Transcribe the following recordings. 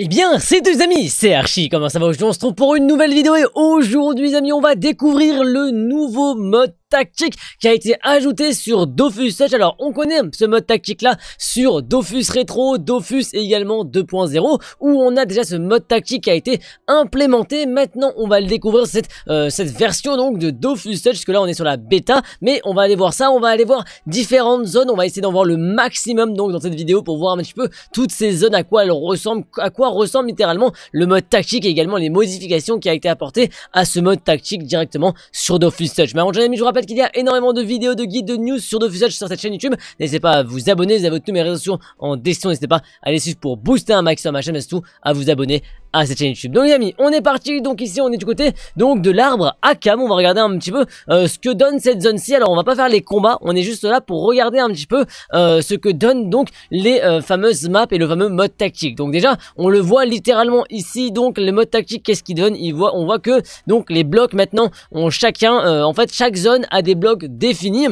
Eh bien, c'est deux amis, c'est Archie, comment ça va aujourd'hui On se trouve pour une nouvelle vidéo et aujourd'hui, amis, on va découvrir le nouveau mode tactique qui a été ajouté sur Dofus Touch Alors on connaît ce mode tactique là sur Dofus Retro, Dofus également 2.0 où on a déjà ce mode tactique qui a été implémenté. Maintenant on va le découvrir cette, euh, cette version donc de Dofus Touch parce que là on est sur la bêta mais on va aller voir ça, on va aller voir différentes zones, on va essayer d'en voir le maximum donc dans cette vidéo pour voir un petit peu toutes ces zones à quoi elles ressemblent, à quoi ressemble littéralement le mode tactique et également les modifications qui a été apportées à ce mode tactique directement sur Dofus Touch Mais avant, je vous rappelle qu'il y a énormément de vidéos, de guides, de news sur de sur cette chaîne YouTube. N'hésitez pas à vous abonner, vous avez tous mes réseaux sociaux en description. N'hésitez pas à aller suivre pour booster un maximum ma chaîne, tout à vous abonner, à ah, cette chaîne YouTube. Donc les amis, on est parti, donc ici on est du côté donc de l'arbre à cam, on va regarder un petit peu euh, ce que donne cette zone-ci. Alors on va pas faire les combats, on est juste là pour regarder un petit peu euh, ce que donnent donc les euh, fameuses maps et le fameux mode tactique. Donc déjà, on le voit littéralement ici, donc le mode tactique qu'est-ce qu'il donne Il voit, On voit que donc les blocs maintenant ont chacun, en fait chaque zone a des blocs définis.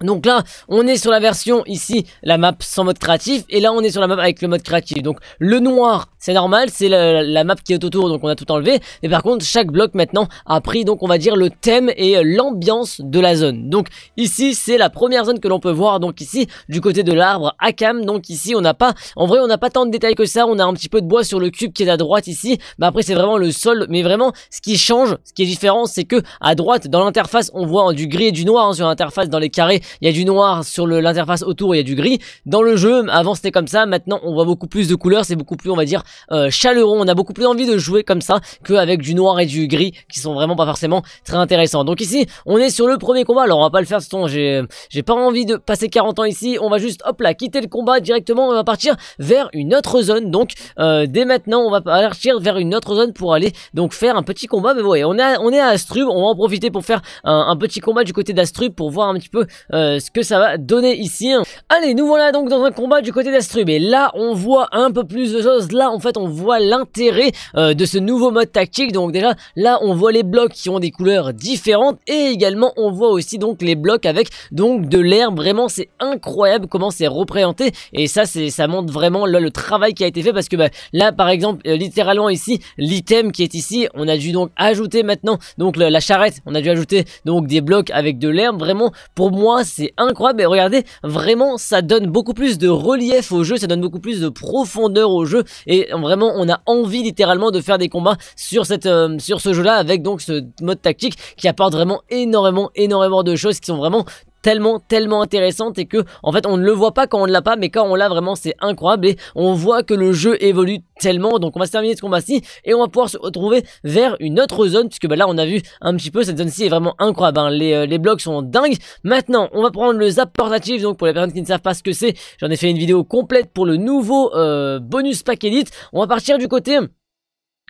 Donc là, on est sur la version ici, la map sans mode créatif, et là on est sur la map avec le mode créatif. Donc le noir c'est normal, c'est la, la, map qui est autour, donc on a tout enlevé. Mais par contre, chaque bloc maintenant a pris, donc on va dire, le thème et euh, l'ambiance de la zone. Donc ici, c'est la première zone que l'on peut voir, donc ici, du côté de l'arbre cam Donc ici, on n'a pas, en vrai, on n'a pas tant de détails que ça. On a un petit peu de bois sur le cube qui est à droite ici. Mais après, c'est vraiment le sol. Mais vraiment, ce qui change, ce qui est différent, c'est que à droite, dans l'interface, on voit hein, du gris et du noir hein, sur l'interface. Dans les carrés, il y a du noir sur l'interface autour, il y a du gris. Dans le jeu, avant c'était comme ça. Maintenant, on voit beaucoup plus de couleurs. C'est beaucoup plus, on va dire, euh, On a beaucoup plus envie de jouer comme ça qu'avec du noir et du gris qui sont vraiment pas forcément très intéressants. Donc ici, on est sur le premier combat. Alors on va pas le faire, ce j'ai j'ai pas envie de passer 40 ans ici. On va juste hop là quitter le combat directement. On va partir vers une autre zone. Donc euh, dès maintenant, on va partir vers une autre zone pour aller donc faire un petit combat. Mais ouais, on est on est à Astrub. On va en profiter pour faire un, petit combat du côté d'Astrub pour voir un petit peu euh, ce que ça va donner ici. Allez, nous voilà donc dans un combat du côté d'Astrub. Et là, on voit un peu plus de choses. Là, on en fait on voit l'intérêt euh, de ce nouveau mode tactique. Donc déjà là on voit les blocs qui ont des couleurs différentes et également on voit aussi donc les blocs avec donc de l'herbe. Vraiment c'est incroyable comment c'est représenté et ça c'est ça montre vraiment là, le travail qui a été fait parce que bah, là par exemple euh, littéralement ici l'item qui est ici on a dû donc ajouter maintenant donc la charrette on a dû ajouter donc des blocs avec de l'herbe vraiment pour moi c'est incroyable et regardez vraiment ça donne beaucoup plus de relief au jeu ça donne beaucoup plus de profondeur au jeu et vraiment, on a envie littéralement de faire des combats sur, cette, euh, sur ce jeu-là avec donc ce mode tactique qui apporte vraiment énormément, énormément de choses qui sont vraiment tellement tellement intéressante et que en fait on ne le voit pas quand on ne l'a pas mais quand on l'a vraiment c'est incroyable et on voit que le jeu évolue tellement donc on va se terminer ce combat-ci et on va pouvoir se retrouver vers une autre zone puisque bah, là on a vu un petit peu cette zone-ci est vraiment incroyable hein. les, euh, les blocs sont dingues maintenant on va prendre le zap portatif donc pour les personnes qui ne savent pas ce que c'est j'en ai fait une vidéo complète pour le nouveau euh, bonus pack edit on va partir du côté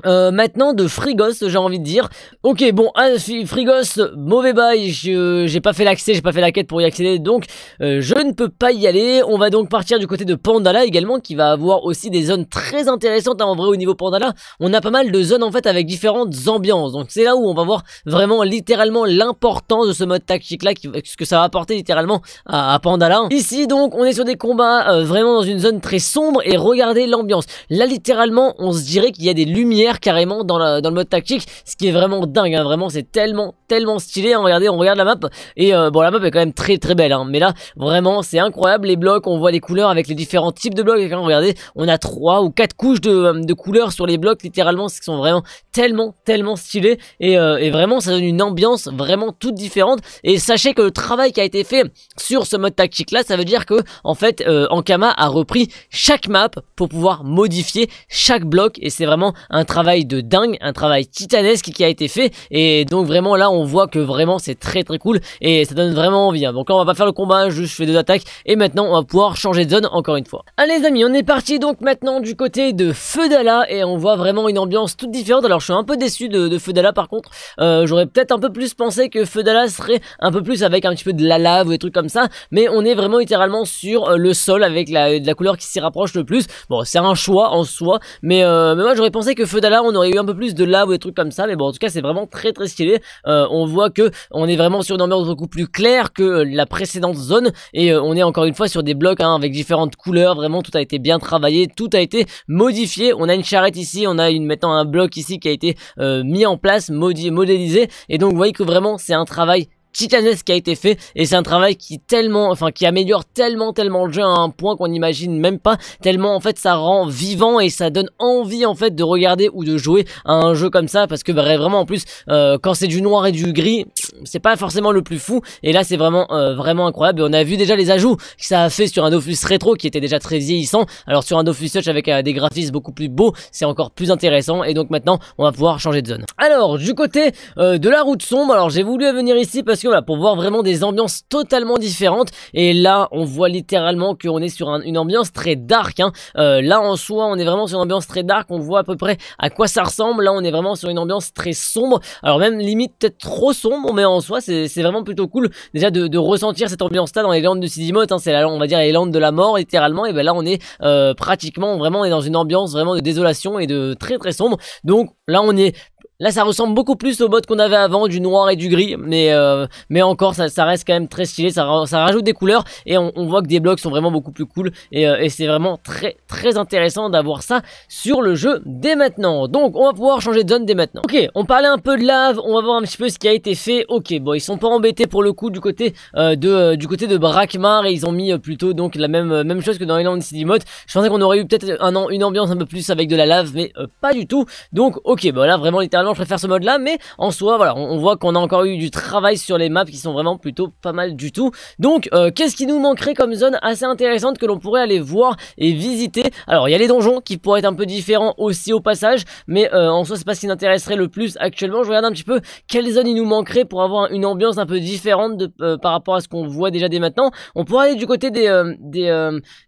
euh, maintenant de Frigos, j'ai envie de dire. Ok, bon, ah, Frigos, mauvais bail, j'ai pas fait l'accès, j'ai pas fait la quête pour y accéder, donc euh, je ne peux pas y aller. On va donc partir du côté de Pandala également, qui va avoir aussi des zones très intéressantes. Hein, en vrai, au niveau Pandala, on a pas mal de zones en fait avec différentes ambiances. Donc c'est là où on va voir vraiment littéralement l'importance de ce mode tactique-là, ce que ça va apporter littéralement à, Pandala. Ici donc, on est sur des combats euh, vraiment dans une zone très sombre, et regardez l'ambiance. Là, littéralement, on se dirait qu'il y a des lumières carrément dans, le mode tactique, ce qui est vraiment dingue, hein. vraiment c'est tellement tellement stylé, hein, regardez, on regarde la map, et euh, bon la map est quand même très très belle, hein. mais là vraiment c'est incroyable, les blocs, on voit les couleurs avec les différents types de blocs, regardez, on a trois ou quatre couches euh, de, couleurs sur les blocs, littéralement, ce qui sont vraiment tellement tellement stylés, euh, et, vraiment ça donne une ambiance vraiment toute différente, et sachez que le travail qui a été fait sur ce mode tactique là, ça veut dire que en fait Ankama a repris chaque map pour pouvoir modifier chaque bloc, et c'est vraiment un travail de dingue, un travail titanesque qui a été fait. Et donc vraiment là, on voit que vraiment c'est très très cool et ça donne vraiment envie. Hein. Donc là, on va pas faire le combat, hein. juste je fais deux attaques et maintenant on va pouvoir changer de zone encore une fois. Allez les amis, on est parti donc maintenant du côté de Feudala et on voit vraiment une ambiance toute différente. Alors je suis un peu déçu de, Feudala par contre. Euh, j'aurais peut-être un peu plus pensé que Feudala serait un peu plus avec un petit peu de la lave ou des trucs comme ça, mais on est vraiment littéralement sur euh, le sol avec la, couleur qui s'y rapproche le plus. Bon, c'est un choix en soi, mais, euh, mais moi j'aurais pensé que Feudala là on aurait eu un peu plus de lave ou des trucs comme ça mais bon en tout cas c'est vraiment très très stylé euh, on voit que on est vraiment sur une ambiance beaucoup plus claire que euh, la précédente zone et euh, on est encore une fois sur des blocs hein, avec différentes couleurs vraiment tout a été bien travaillé tout a été modifié on a une charrette ici on a une maintenant un bloc ici qui a été mis en place modi modélisé et donc vous voyez que vraiment c'est un travail qui a été fait et c'est un travail qui tellement, enfin qui améliore tellement tellement le jeu à un point qu'on n'imagine même pas. Tellement en fait ça rend vivant et ça donne envie en fait de regarder ou de jouer à un jeu comme ça parce que vraiment en plus euh, quand c'est du noir et du gris c'est pas forcément le plus fou et là c'est vraiment euh, vraiment incroyable. Et on a vu déjà les ajouts que ça a fait sur un Dofus rétro qui était déjà très vieillissant. Alors sur un Dofus Touch avec euh, des graphismes beaucoup plus beaux c'est encore plus intéressant et donc maintenant on va pouvoir changer de zone. Alors du côté de la route sombre alors j'ai voulu venir ici parce que pour voir vraiment des ambiances totalement différentes. Et là, on voit littéralement que on est sur une ambiance très dark. Hein. Euh, là, en soi, on est vraiment sur une ambiance très dark. On voit à peu près à quoi ça ressemble. Là, on est vraiment sur une ambiance très sombre. Alors même limite peut-être trop sombre, mais en soi, c'est vraiment plutôt cool déjà de, ressentir cette ambiance-là dans les landes de Sidimoth. Hein. C'est là on va dire les landes de la mort littéralement. Et ben là, on est euh, pratiquement vraiment on dans une ambiance vraiment de désolation et de très très sombre. Donc là, on est Là, ça ressemble beaucoup plus au mode qu'on avait avant, du noir et du gris, mais, euh, mais encore, ça, reste quand même très stylé, ça, rajoute des couleurs, et on, voit que des blocs sont vraiment beaucoup plus cool, euh, et, c'est vraiment très très intéressant d'avoir ça sur le jeu dès maintenant. Donc, on va pouvoir changer de zone dès maintenant. Ok, on parlait un peu de lave, on va voir un petit peu ce qui a été fait. Ok, bon, ils sont pas embêtés pour le coup du côté euh, de du côté de Brakmar, et ils ont mis plutôt donc la même même chose que dans Island City Mode. Je pensais qu'on aurait eu peut-être un, une ambiance un peu plus avec de la lave, mais pas du tout. Donc, ok, bon, là, vraiment littéralement, je préfère ce mode là mais en soi voilà on, voit qu'on a encore eu du travail sur les maps qui sont vraiment plutôt pas mal du tout donc euh, qu'est-ce qui nous manquerait comme zone assez intéressante que l'on pourrait aller voir et visiter alors il y a les donjons qui pourraient être un peu différents aussi au passage mais euh, en soi c'est pas ce qui intéresserait le plus actuellement je regarde un petit peu quelle zone il nous manquerait pour avoir une ambiance un peu différente euh, par rapport à ce qu'on voit déjà dès maintenant on pourrait aller du côté des,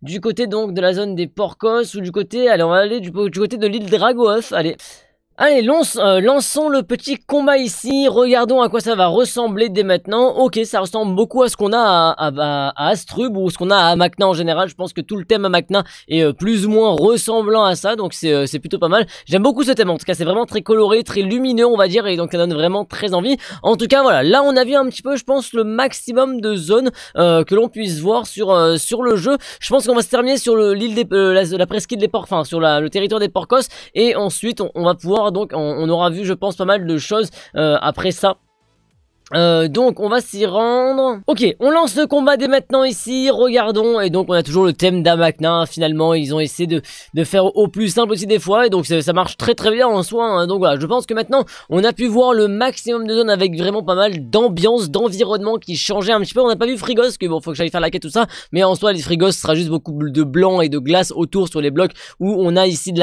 du côté donc de la zone des Porcos ou du côté allez on va aller du, côté de l'île Dragoff allez Allez, euh, lançons le petit combat ici, regardons à quoi ça va ressembler dès maintenant. Ok, ça ressemble beaucoup à ce qu'on a à, à, à, Astrub ou ce qu'on a à Macna en général. Je pense que tout le thème à Macna est euh, plus ou moins ressemblant à ça, donc euh, c'est plutôt pas mal. J'aime beaucoup ce thème, en tout cas c'est vraiment très coloré, très lumineux on va dire, et donc ça donne vraiment très envie. En tout cas voilà, là on a vu un petit peu je pense le maximum de zones que l'on puisse voir sur, sur le jeu. Je pense qu'on va se terminer sur l'île des... la, la presqu'île des porcs, enfin sur le territoire des porcos, et ensuite on va pouvoir donc on, aura vu je pense pas mal de choses euh, après ça euh, donc on va s'y rendre. Ok, on lance le combat dès maintenant ici, regardons. Et donc on a toujours le thème d'Amakna, finalement ils ont essayé de, faire au plus simple aussi des fois. Et donc ça, marche très très bien en soi. Hein. Donc voilà, je pense que maintenant on a pu voir le maximum de zones avec vraiment pas mal d'ambiance, d'environnement qui changeait un petit peu. On n'a pas vu Frigos, que bon faut que j'aille faire la quête tout ça. Mais en soi les Frigos sera juste beaucoup de blanc et de glace autour sur les blocs où on a ici de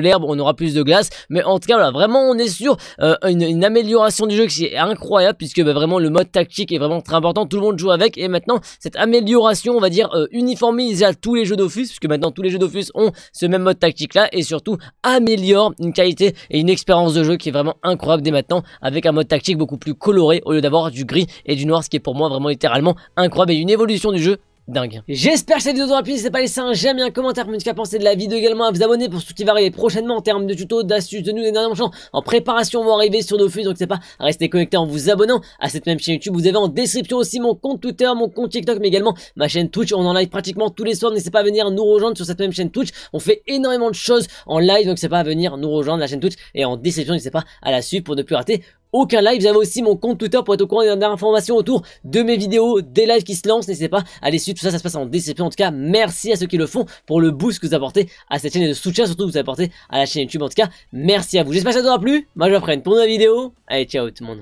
l'herbe, on aura plus de glace. Mais en tout cas voilà, vraiment on est sur euh, une amélioration du jeu qui est incroyable puisque bah, vraiment le mode tactique est vraiment très important, tout le monde joue avec, et maintenant cette amélioration, on va dire, euh, uniformise à tous les jeux d'Office, puisque maintenant tous les jeux d'Office ont ce même mode tactique là, et surtout améliore une qualité et une expérience de jeu qui est vraiment incroyable dès maintenant, avec un mode tactique beaucoup plus coloré, au lieu d'avoir du gris et du noir, ce qui est pour moi vraiment littéralement incroyable, et une évolution du jeu dingue. J'espère que cette vidéo vous aura plu, n'hésitez pas à laisser un j'aime et un commentaire, mais ce cas penser de la vidéo également, à vous abonner pour tout ce qui va arriver prochainement en termes de tutos, d'astuces, de des et changements en préparation vont arriver sur nos flux, donc c'est pas à rester connecté en vous abonnant à cette même chaîne YouTube. Vous avez en description aussi mon compte Twitter, mon compte TikTok, mais également ma chaîne Twitch. On en live pratiquement tous les soirs, n'hésitez pas à venir nous rejoindre sur cette même chaîne Twitch. On fait énormément de choses en live, donc c'est pas à venir nous rejoindre la chaîne Twitch et en description, n'hésitez pas à la suivre pour ne plus rater aucun live. j'avais aussi mon compte Twitter pour être au courant des dernières informations autour de mes vidéos, des lives qui se lancent. N'hésitez pas à aller suivre. Tout ça, ça se passe en DCP, En tout cas, merci à ceux qui le font pour le boost que vous apportez à cette chaîne et le soutien surtout que vous apportez à la chaîne YouTube. En tout cas, merci à vous. J'espère que ça vous aura plu. Moi, je vous pour une nouvelle vidéo. Allez, ciao tout le monde.